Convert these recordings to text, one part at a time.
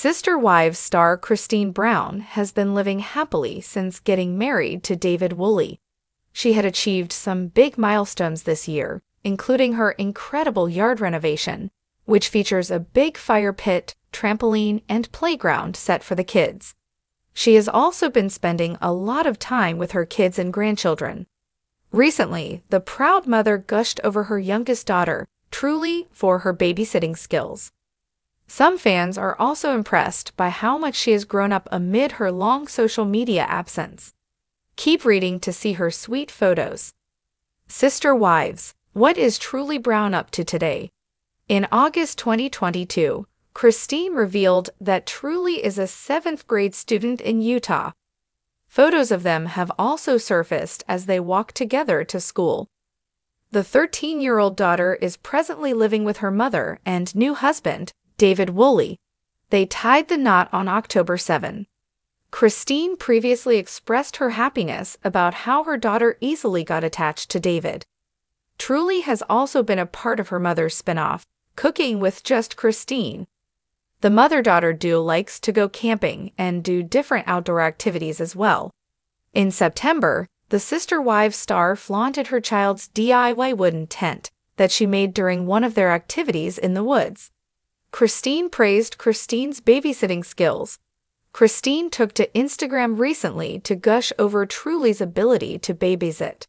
Sister Wives star Christine Brown has been living happily since getting married to David Woolley. She had achieved some big milestones this year, including her incredible yard renovation, which features a big fire pit, trampoline, and playground set for the kids. She has also been spending a lot of time with her kids and grandchildren. Recently, the proud mother gushed over her youngest daughter, truly for her babysitting skills. Some fans are also impressed by how much she has grown up amid her long social media absence. Keep reading to see her sweet photos. Sister Wives What is Truly Brown up to today? In August 2022, Christine revealed that Truly is a seventh grade student in Utah. Photos of them have also surfaced as they walk together to school. The 13 year old daughter is presently living with her mother and new husband, David Woolley. They tied the knot on October 7. Christine previously expressed her happiness about how her daughter easily got attached to David. Truly has also been a part of her mother's spinoff, Cooking with Just Christine. The mother daughter duo likes to go camping and do different outdoor activities as well. In September, the sister wives star flaunted her child's DIY wooden tent that she made during one of their activities in the woods. Christine praised Christine's babysitting skills. Christine took to Instagram recently to gush over Truly's ability to babysit.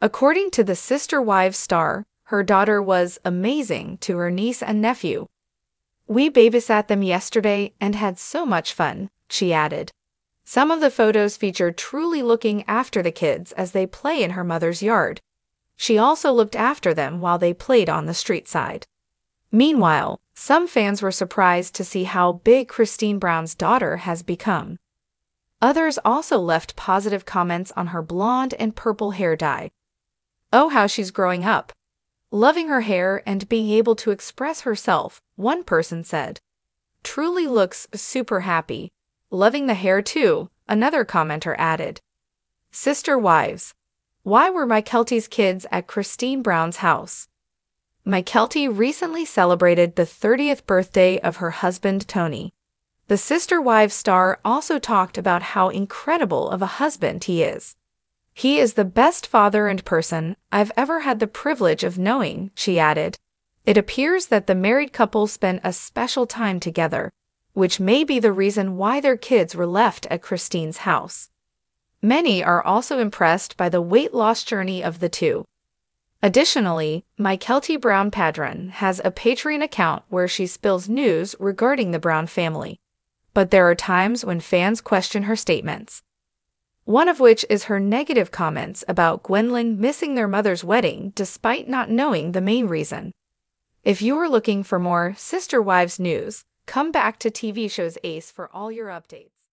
According to the Sister Wives star, her daughter was amazing to her niece and nephew. We babysat them yesterday and had so much fun, she added. Some of the photos feature Truly looking after the kids as they play in her mother's yard. She also looked after them while they played on the street side. Meanwhile, some fans were surprised to see how big Christine Brown's daughter has become. Others also left positive comments on her blonde and purple hair dye. Oh, how she's growing up. Loving her hair and being able to express herself, one person said. Truly looks super happy. Loving the hair too, another commenter added. Sister Wives. Why were my Kelty's kids at Christine Brown's house? Mikelty recently celebrated the 30th birthday of her husband Tony. The Sister Wives star also talked about how incredible of a husband he is. He is the best father and person I've ever had the privilege of knowing, she added. It appears that the married couple spent a special time together, which may be the reason why their kids were left at Christine's house. Many are also impressed by the weight loss journey of the two, Additionally, my Kelty Brown Padron has a Patreon account where she spills news regarding the Brown family. But there are times when fans question her statements. One of which is her negative comments about Gwendolyn missing their mother's wedding despite not knowing the main reason. If you are looking for more Sister Wives news, come back to TV shows Ace for all your updates.